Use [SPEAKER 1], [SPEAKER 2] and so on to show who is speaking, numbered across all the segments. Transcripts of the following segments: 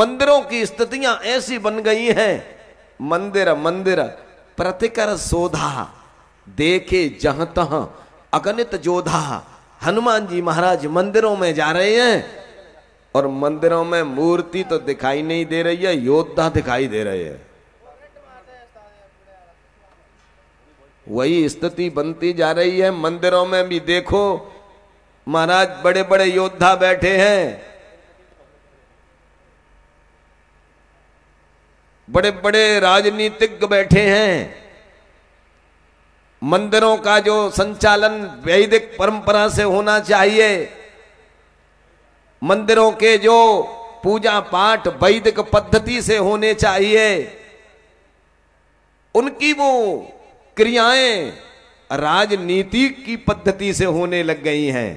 [SPEAKER 1] मंदिरों की स्थितियां ऐसी बन गई हैं मंदिर मंदिर प्रतिकर सोधा देखे जहां तहा अगणित जोधा हनुमान जी महाराज मंदिरों में जा रहे हैं और मंदिरों में मूर्ति तो दिखाई नहीं दे रही है योद्धा दिखाई दे रहे हैं वही स्थिति बनती जा रही है मंदिरों में भी देखो महाराज बड़े बड़े योद्धा बैठे हैं बड़े बड़े राजनीतिज्ञ बैठे हैं मंदिरों का जो संचालन वैदिक परंपरा से होना चाहिए मंदिरों के जो पूजा पाठ वैदिक पद्धति से होने चाहिए उनकी वो क्रियाएं राजनीति की पद्धति से होने लग गई हैं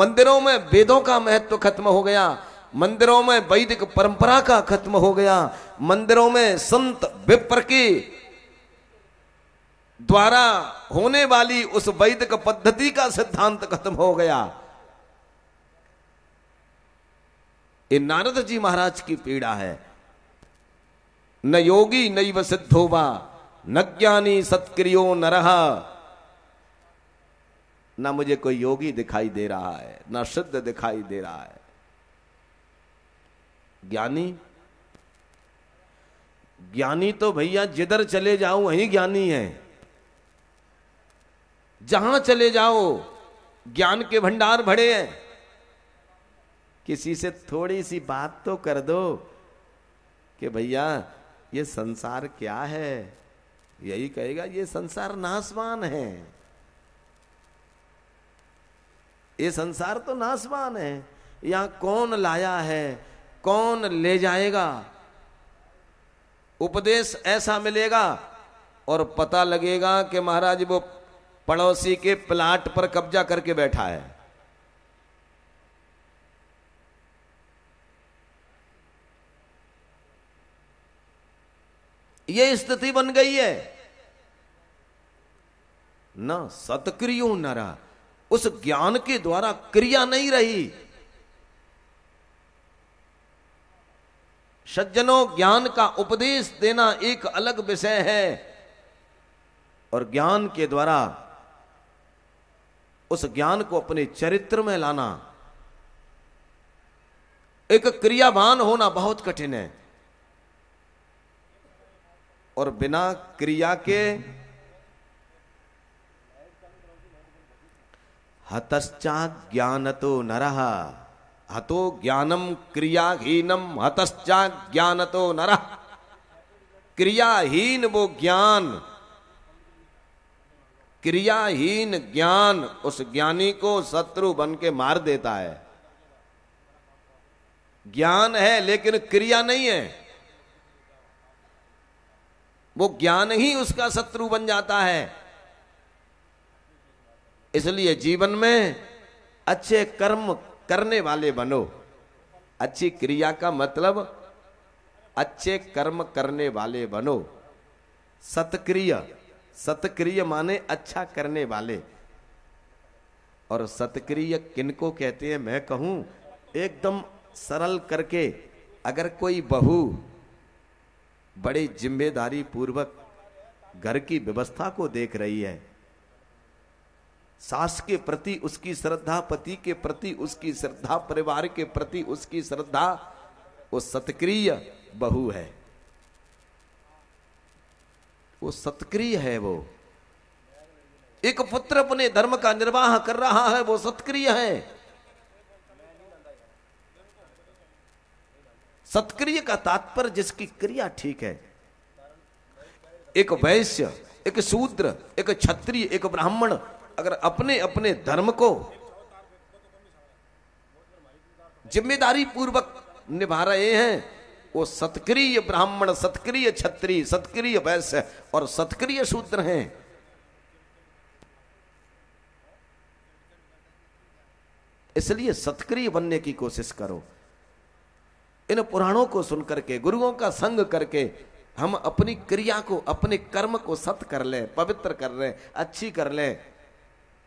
[SPEAKER 1] मंदिरों में वेदों का महत्व खत्म हो गया मंदिरों में वैदिक परंपरा का खत्म हो गया मंदिरों में संत विप्र की द्वारा होने वाली उस वैदिक पद्धति का सिद्धांत खत्म हो गया ये नारद जी महाराज की पीड़ा है न योगी नैव सिद्धो वा न ज्ञानी सत्क्रियो न रहा ना मुझे कोई योगी दिखाई दे रहा है ना सिद्ध दिखाई दे रहा है ज्ञानी ज्ञानी तो भैया जिधर चले जाओ वहीं ज्ञानी है जहां चले जाओ ज्ञान के भंडार भरे हैं किसी से थोड़ी सी बात तो कर दो कि भैया ये संसार क्या है यही कहेगा ये संसार नासवान है ये संसार तो नासवान है यहां कौन लाया है कौन ले जाएगा उपदेश ऐसा मिलेगा और पता लगेगा कि महाराज वो पड़ोसी के प्लाट पर कब्जा करके बैठा है ये स्थिति बन गई है ना सतक्रियो नरा उस ज्ञान के द्वारा क्रिया नहीं रही सज्जनों ज्ञान का उपदेश देना एक अलग विषय है और ज्ञान के द्वारा उस ज्ञान को अपने चरित्र में लाना एक क्रियावान होना बहुत कठिन है और बिना क्रिया के हतश्चात ज्ञान तो न रहा हतो ज्ञानम क्रियाहीनम हतश्चा ज्ञान तो नर क्रियाहीन वो ज्ञान क्रियाहीन ज्ञान उस ज्ञानी को शत्रु बन के मार देता है ज्ञान है लेकिन क्रिया नहीं है वो ज्ञान ही उसका शत्रु बन जाता है इसलिए जीवन में अच्छे कर्म करने वाले बनो अच्छी क्रिया का मतलब अच्छे कर्म करने वाले बनो सतक्रिय सतक्रिय माने अच्छा करने वाले और सतक्रिय किनको कहते हैं मैं कहूं एकदम सरल करके अगर कोई बहु बड़ी जिम्मेदारी पूर्वक घर की व्यवस्था को देख रही है सास के प्रति उसकी श्रद्धा पति के प्रति उसकी श्रद्धा परिवार के प्रति उसकी श्रद्धा वो सत्क्रिय बहु है वो सत्क्रिय है वो एक पुत्र अपने धर्म का निर्वाह कर रहा है वो सत्क्रिय है सत्क्रिय का तात्पर्य जिसकी क्रिया ठीक है एक वैश्य एक शूद्र एक क्षत्रिय एक ब्राह्मण अगर अपने अपने धर्म को जिम्मेदारी पूर्वक निभा रहे हैं वो सत्क्रिय ब्राह्मण सत्क्रिय छत्री सत्क्रिय वैश्य और सत्क्रिय शूद्र हैं इसलिए सत्क्रिय बनने की कोशिश करो इन पुराणों को सुनकर के गुरुओं का संग करके हम अपनी क्रिया को अपने कर्म को सत कर लें पवित्र कर लें अच्छी कर लें